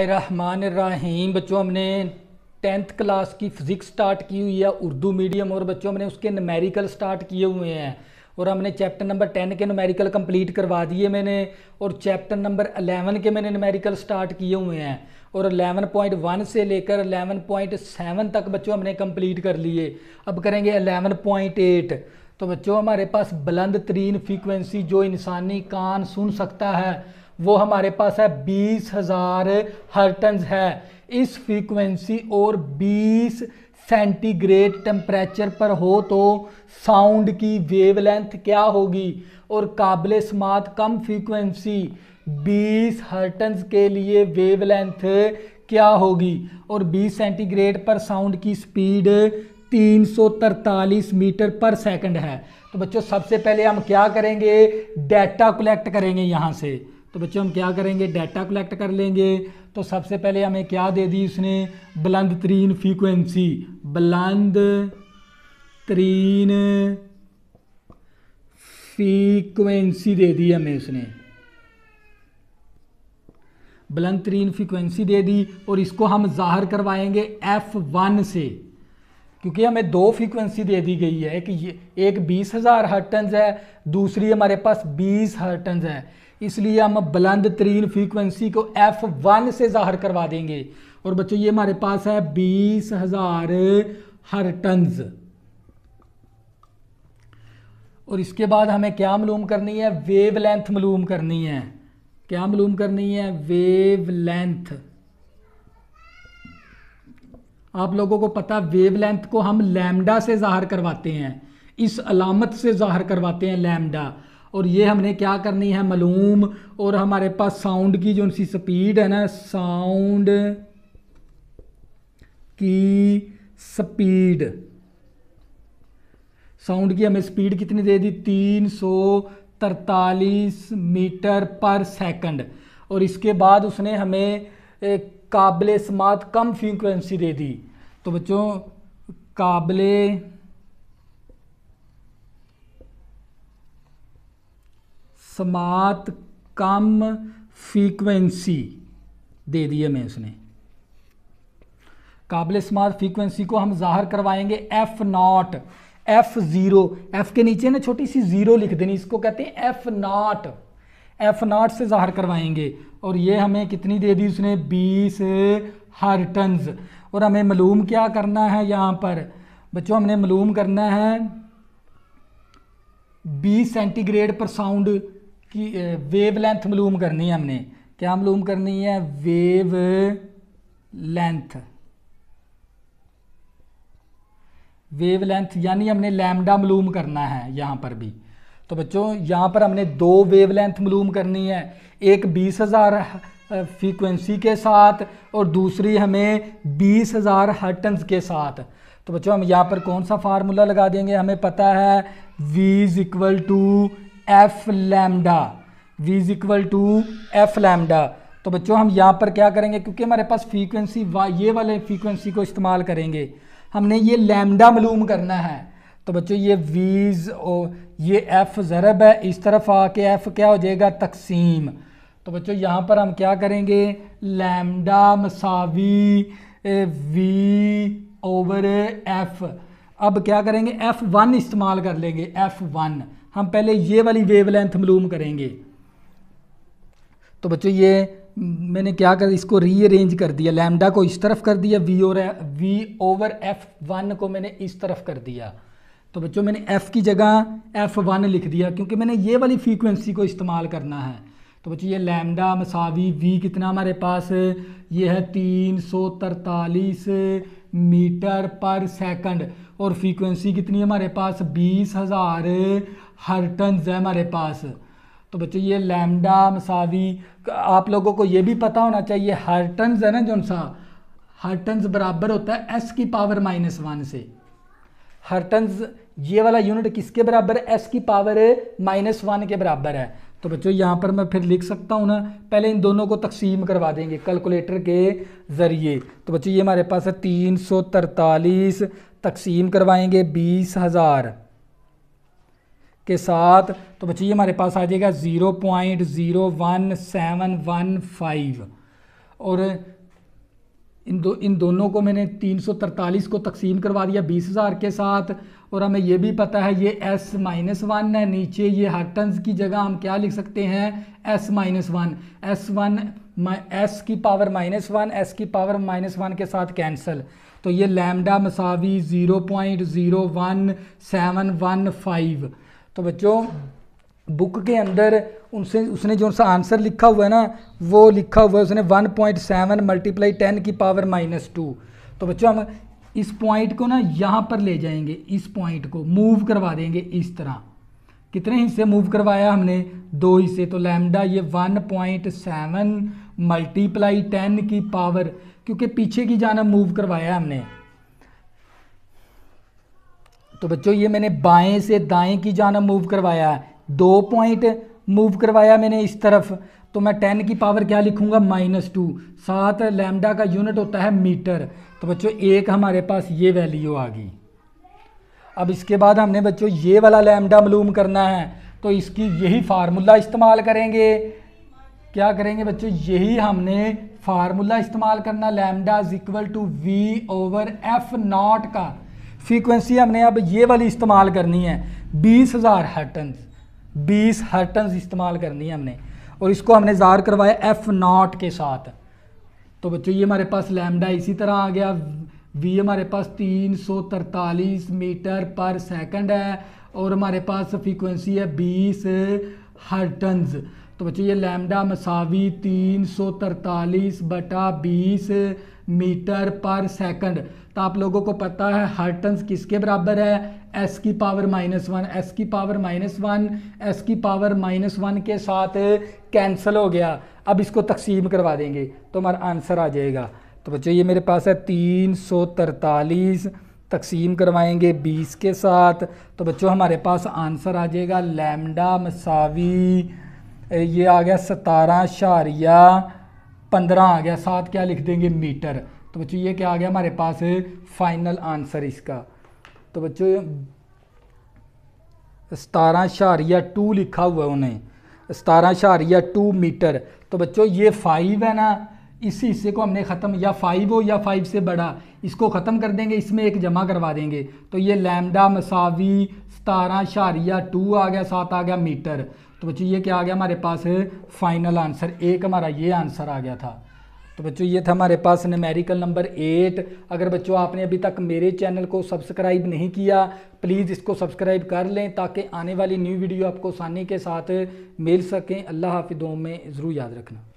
रहमान रहीम बच्चों हमने tenth class की फिज़िक्स स्टार्ट की हुई है उर्दू मीडियम और बच्चों हमने उसके नमेरिकल स्टार्ट किए हुए हैं और हमने चैप्टर नंबर टेन के नमेरिकल कंप्लीट करवा दिए मैंने और चैप्टर नंबर अलेवन के मैंने नमेरिकल स्टार्ट किए हुए हैं और अलेवन पॉइंट वन से लेकर अलेवन पॉइंट सेवन तक बच्चों हमने कम्प्लीट कर लिए अब करेंगे अलेवन पॉइंट एट तो बच्चों हमारे पास बुलंद तरीन फ्रिक्वेंसी जो इंसानी कान सुन सकता है वो हमारे पास है बीस हजार हर्टन्स है इस फ्रीक्वेंसी और बीस सेंटीग्रेड टेम्परेचर पर हो तो साउंड की वेवलेंथ क्या होगी और काबिल समात कम फ्रीक्वेंसी 20 हर्टन्स के लिए वेवलेंथ क्या होगी और 20 सेंटीग्रेड पर साउंड की स्पीड 343 मीटर पर सेकंड है तो बच्चों सबसे पहले हम क्या करेंगे डेटा कलेक्ट करेंगे यहाँ से तो बच्चों हम क्या करेंगे डाटा कलेक्ट कर लेंगे तो सबसे पहले हमें क्या दे दी उसने बुलंद तरीन फ्रीक्वेंसी बुलंद तरीन फ्रीक्वेंसी दे दी हमें उसने बुलंद तरीन फ्रीक्वेंसी दे दी और इसको हम जाहिर करवाएंगे एफ वन से क्योंकि हमें दो फ्रीक्वेंसी दे दी गई है कि ये एक बीस हज़ार हर्टन्स है दूसरी हमारे पास बीस हर्टन्स है इसलिए हम बुलंद तरीन फ्रीक्वेंसी को एफ वन से ज़ाहर करवा देंगे और बच्चों ये हमारे पास है बीस हज़ार हर टन्स और इसके बाद हमें क्या मलूम करनी है वेव लेंथ मलूम करनी है क्या मलूम करनी है वेव लेंथ आप लोगों को पता वेव लेंथ को हम लैमडा से ज़ाहर करवाते हैं इस अलामत से ज़ाहर करवाते हैं लैमडा और ये हमने क्या करनी है मलूम और हमारे पास साउंड की जो सी स्पीड है ना साउंड की स्पीड साउंड की हमें स्पीड कितनी दे दी तीन सौ तरतालीस मीटर पर सेकंड और इसके बाद उसने हमें काबिल समात कम फ्रीक्वेंसी दे दी तो बच्चों काबले समात कम फ्रीक्वेंसी दे दी है मैं उसने काबिल समात फ्रीक्वेंसी को हम जाहिर करवाएंगे F not F zero F के नीचे ना छोटी सी ज़ीरो लिख देनी इसको कहते हैं एफ नॉट एफ नॉट से जाहिर करवाएंगे और ये हमें कितनी दे दी उसने बीस हर्टन्स और हमें मलूम क्या करना है यहाँ पर बच्चों हमने मलूम करना है बीस सेंटीग्रेड पर साउंड कि वेव लेंथ मलूम करनी है हमने क्या मलूम करनी है वेव लेंथ वेव लेंथ यानी हमने लैमडा मलूम करना है यहाँ पर भी तो बच्चों यहाँ पर हमने दो वेव लेंथ मलूम करनी है एक बीस हज़ार फ्रीक्वेंसी के साथ और दूसरी हमें बीस हज़ार हर्टन्स के साथ तो बच्चों हम यहाँ पर कौन सा फार्मूला लगा देंगे हमें पता है v is equal to F lambda V is equal to F lambda तो बच्चों हम यहाँ पर क्या करेंगे क्योंकि हमारे पास फ्रीक्वेंसी वा ये वाले फ्रीक्वेंसी को इस्तेमाल करेंगे हमने ये लैमडा मलूम करना है तो बच्चों ये वीज और ये एफ़ ज़रब है इस तरफ आके एफ़ क्या हो जाएगा तकसीम तो बच्चों यहाँ पर हम क्या करेंगे लैमडा मसावी वी ओवर एफ़ अब क्या करेंगे एफ़ वन इस्तेमाल कर लेंगे एफ़ वन हम पहले ये वाली वेव लेंथ मलूम करेंगे तो बच्चों ये मैंने क्या कर इसको रीअरेंज कर दिया लैमडा को इस तरफ कर दिया V over V over F one को मैंने इस तरफ कर दिया तो बच्चों मैंने एफ़ की जगह एफ़ वन लिख दिया क्योंकि मैंने ये वाली फ्रीक्वेंसी को इस्तेमाल करना है तो बच्चों ये लैमडा मसावी वी कितना हमारे पास ये है तीन सौ तरतालीस मीटर पर सेकंड और फ्रीक्वेंसी कितनी हमारे पास बीस हज़ार हर टन है हमारे पास तो बच्चों ये लैमडा मसावी आप लोगों को ये भी पता होना चाहिए हर टन है ना जो सा हर टन बराबर होता है एस की पावर माइनस वन से हर टन ये वाला यूनिट किसके बराबर है एस की पावर माइनस वन के बराबर है तो बच्चों यहाँ पर मैं फिर लिख सकता हूँ ना पहले इन दोनों को तकसीम करवा देंगे कैलकुलेटर के ज़रिए तो बच्चों ये हमारे पास है तीन सौ तरतालीस तकसीम करवाएंगे बीस हज़ार के साथ तो बच्चे ये हमारे पास आ जाएगा zero point zero one seven one five और इन दो इन दोनों को मैंने तीन सौ तरतालीस को तकसीम करवा दिया बीस हज़ार के साथ और हमें ये भी पता है ये एस माइनस वन है नीचे ये हटन्स की जगह हम क्या लिख सकते हैं S minus one S one S की पावर माइनस वन एस की पावर माइनस वन के साथ कैंसल तो ये लैमडा मसावी zero point zero one seven one five तो बच्चों बुक के अंदर उनसे उसने जो सा आंसर लिखा हुआ है ना वो लिखा हुआ है उसने 1.7 पॉइंट सेवन मल्टीप्लाई टेन की पावर माइनस टू तो बच्चों हम इस पॉइंट को ना यहाँ पर ले जाएंगे इस पॉइंट को मूव करवा देंगे इस तरह कितने हिस्से मूव करवाया हमने दो हिस्से तो लैमडा ये 1.7 पॉइंट सेवन मल्टीप्लाई टेन की पावर क्योंकि पीछे की जाना मूव करवाया हमने तो बच्चों ये मैंने बाएं से दाएं की जानब मूव करवाया दो पॉइंट मूव करवाया मैंने इस तरफ तो मैं टेन की पावर क्या लिखूंगा माइनस टू सात लैमडा का यूनिट होता है मीटर तो बच्चों एक हमारे पास ये वैल्यू आ गई अब इसके बाद हमने बच्चों ये वाला लैमडा मलूम करना है तो इसकी यही फार्मूला इस्तेमाल करेंगे क्या करेंगे बच्चों यही हमने फार्मूला इस्तेमाल करना lambda is equal to V over F naught का फ्रीक्वेंसी हमने अब ये वाली इस्तेमाल करनी है बीस हज़ार हर्टन बीस हर्टन इस्तेमाल करनी है हमने और इसको हमने ज़ार करवाया एफ़ नॉट के साथ तो बच्चों ये हमारे पास लैमडा इसी तरह आ गया वी हमारे पास तीन सौ तरतालीस मीटर पर सेकंड है और हमारे पास फ्रीक्वेंसी है बीस हर्टन्स तो बच्चों ये लैमडा मसावी तीन सौ तरतालीस बटा बीस मीटर पर सेकंड तो आप लोगों को पता है हर्टन्स किसके बराबर है एस की पावर माइनस वन एस की पावर माइनस वन एस की पावर माइनस वन के साथ कैंसिल हो गया अब इसको तकसीम करवा देंगे तो हमारा आंसर आ जाएगा तो बच्चों ये मेरे पास है तीन सौ तरतालीस तकसीम करवाएंगे बीस के साथ तो बच्चों हमारे पास आंसर आ जाएगा लैमडा मसावी ये आ गया सतारह शारिया पंद्रह आ गया सात क्या लिख देंगे मीटर तो बच्चों ये क्या आ गया हमारे पास फाइनल आंसर इसका तो बच्चों सतारह शारिया टू लिखा हुआ उन्हें सतारह शारिया टू मीटर तो बच्चों ये फाइव है ना इसी हिस्से को हमने ख़त्म या फाइव हो या फाइव से बड़ा इसको ख़त्म कर देंगे इसमें एक जमा करवा देंगे तो ये लैमडा मसावी सतारह शारिया टू आ गया सात आ गया मीटर तो बच्चों ये क्या आ गया हमारे पास फाइनल आंसर एक हमारा ये आंसर आ गया था तो बच्चों ये था हमारे पास नमेरिकल नंबर एट अगर बच्चों आपने अभी तक मेरे चैनल को सब्सक्राइब नहीं किया प्लीज़ इसको सब्सक्राइब कर लें ताकि आने वाली न्यू वीडियो आपको आसानी के साथ मिल सकें अल्लाह हाफिदों में ज़रूर याद रखना